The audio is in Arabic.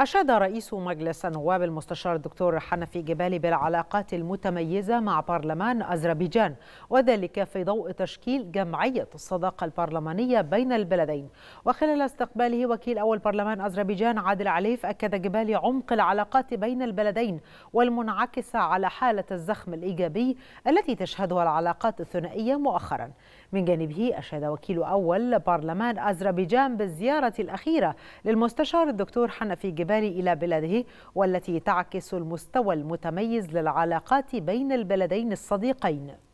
أشاد رئيس مجلس النواب المستشار الدكتور حنفي جبالي بالعلاقات المتميزة مع برلمان أذربيجان وذلك في ضوء تشكيل جمعية الصداقة البرلمانية بين البلدين وخلال استقباله وكيل أول برلمان أذربيجان عادل عليف أكد جبالي عمق العلاقات بين البلدين والمنعكسة على حالة الزخم الإيجابي التي تشهدها العلاقات الثنائية مؤخرا من جانبه أشاد وكيل أول برلمان أذربيجان بالزيارة الأخيرة للمستشار الدكتور حنفي جبالي الاعتبار إلى بلاده والتي تعكس المستوى المتميز للعلاقات بين البلدين الصديقين